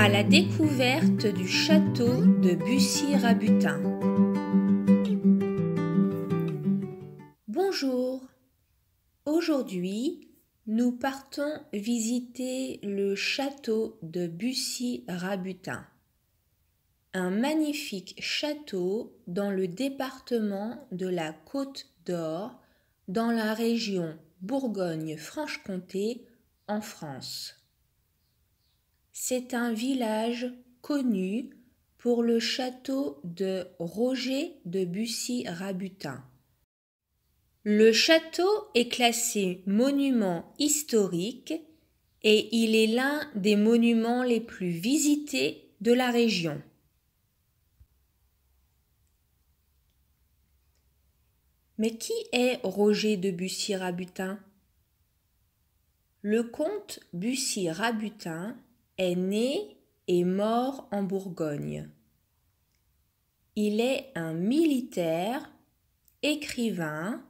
à la découverte du château de Bussy-Rabutin. Bonjour. Aujourd'hui, nous partons visiter le château de Bussy-Rabutin. Un magnifique château dans le département de la Côte d'Or, dans la région Bourgogne-Franche-Comté, en France c'est un village connu pour le château de Roger de Bussy-Rabutin. Le château est classé monument historique et il est l'un des monuments les plus visités de la région. Mais qui est Roger de Bussy-Rabutin Le comte Bussy-Rabutin est né et mort en Bourgogne. Il est un militaire, écrivain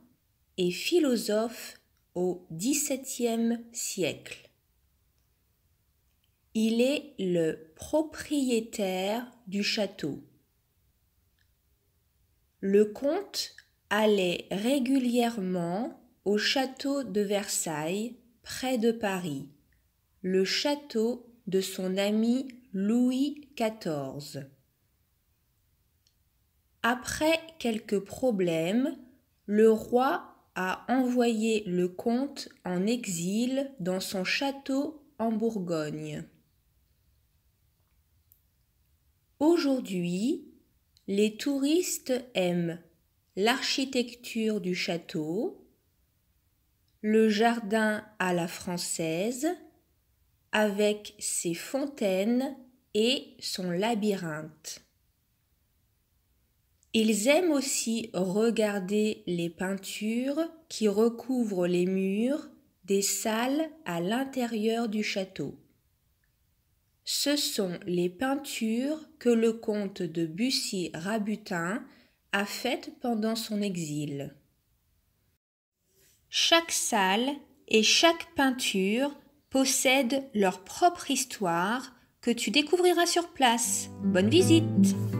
et philosophe au XVIIe siècle. Il est le propriétaire du château. Le comte allait régulièrement au château de Versailles, près de Paris, le château de son ami Louis XIV. Après quelques problèmes, le roi a envoyé le comte en exil dans son château en Bourgogne. Aujourd'hui, les touristes aiment l'architecture du château, le jardin à la française, avec ses fontaines et son labyrinthe. Ils aiment aussi regarder les peintures qui recouvrent les murs des salles à l'intérieur du château. Ce sont les peintures que le comte de Bussy-Rabutin a faites pendant son exil. Chaque salle et chaque peinture possèdent leur propre histoire que tu découvriras sur place. Bonne visite